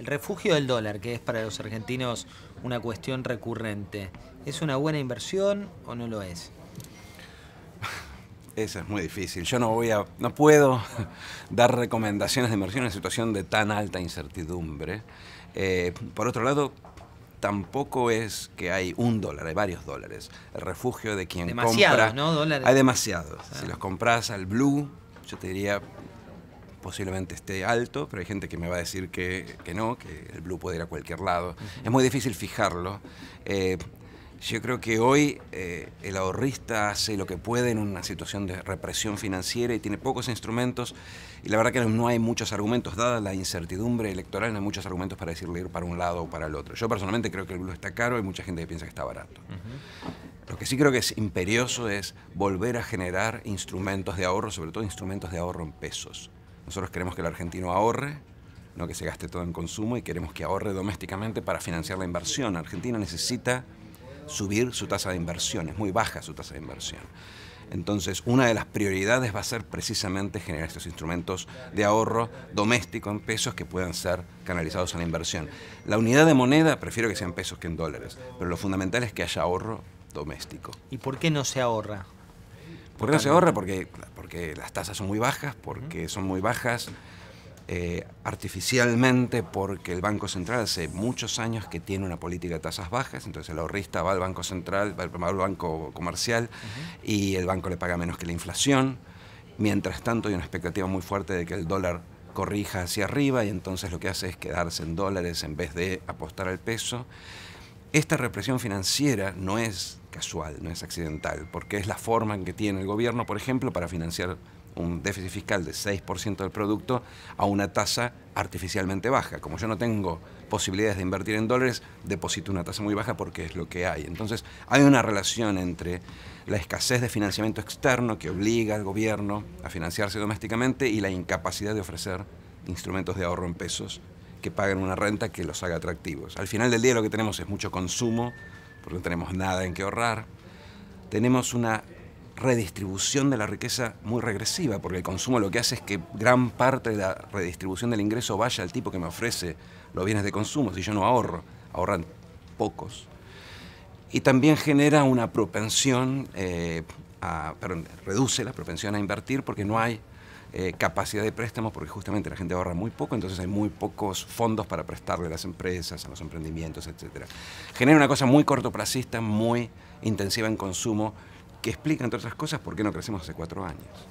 El refugio del dólar, que es para los argentinos una cuestión recurrente, ¿es una buena inversión o no lo es? Eso es muy difícil. Yo no voy a, no puedo dar recomendaciones de inversión en una situación de tan alta incertidumbre. Eh, por otro lado, tampoco es que hay un dólar, hay varios dólares. El refugio de quien demasiados, compra. ¿no? Hay demasiados. Ah. Si los compras al blue, yo te diría posiblemente esté alto, pero hay gente que me va a decir que, que no, que el blue puede ir a cualquier lado. Es muy difícil fijarlo. Eh, yo creo que hoy eh, el ahorrista hace lo que puede en una situación de represión financiera y tiene pocos instrumentos y la verdad que no hay muchos argumentos, dada la incertidumbre electoral, no hay muchos argumentos para decirle ir para un lado o para el otro. Yo personalmente creo que el blue está caro y mucha gente que piensa que está barato. Lo que sí creo que es imperioso es volver a generar instrumentos de ahorro, sobre todo instrumentos de ahorro en pesos. Nosotros queremos que el argentino ahorre, no que se gaste todo en consumo, y queremos que ahorre domésticamente para financiar la inversión. Argentina necesita subir su tasa de inversión, es muy baja su tasa de inversión. Entonces, una de las prioridades va a ser precisamente generar estos instrumentos de ahorro doméstico en pesos que puedan ser canalizados a la inversión. La unidad de moneda prefiero que sean pesos que en dólares, pero lo fundamental es que haya ahorro doméstico. ¿Y por qué no se ahorra? ¿Por qué no se ahorra? Porque, porque las tasas son muy bajas, porque son muy bajas eh, artificialmente, porque el Banco Central hace muchos años que tiene una política de tasas bajas, entonces el ahorrista va al Banco Central, va al, Banco Comercial y el banco le paga menos que la inflación. Mientras tanto hay una expectativa muy fuerte de que el dólar corrija hacia arriba y entonces lo que hace es quedarse en dólares en vez de apostar al peso. Esta represión financiera no es casual, no es accidental, porque es la forma en que tiene el gobierno, por ejemplo, para financiar un déficit fiscal de 6% del producto a una tasa artificialmente baja. Como yo no tengo posibilidades de invertir en dólares, deposito una tasa muy baja porque es lo que hay. Entonces hay una relación entre la escasez de financiamiento externo que obliga al gobierno a financiarse domésticamente y la incapacidad de ofrecer instrumentos de ahorro en pesos que paguen una renta que los haga atractivos. Al final del día lo que tenemos es mucho consumo, porque no tenemos nada en qué ahorrar. Tenemos una redistribución de la riqueza muy regresiva, porque el consumo lo que hace es que gran parte de la redistribución del ingreso vaya al tipo que me ofrece los bienes de consumo. Si yo no ahorro, ahorran pocos. Y también genera una propensión, eh, perdón, reduce la propensión a invertir porque no hay eh, capacidad de préstamos porque justamente la gente ahorra muy poco, entonces hay muy pocos fondos para prestarle a las empresas, a los emprendimientos, etc. Genera una cosa muy cortoplacista, muy intensiva en consumo, que explica, entre otras cosas, por qué no crecemos hace cuatro años.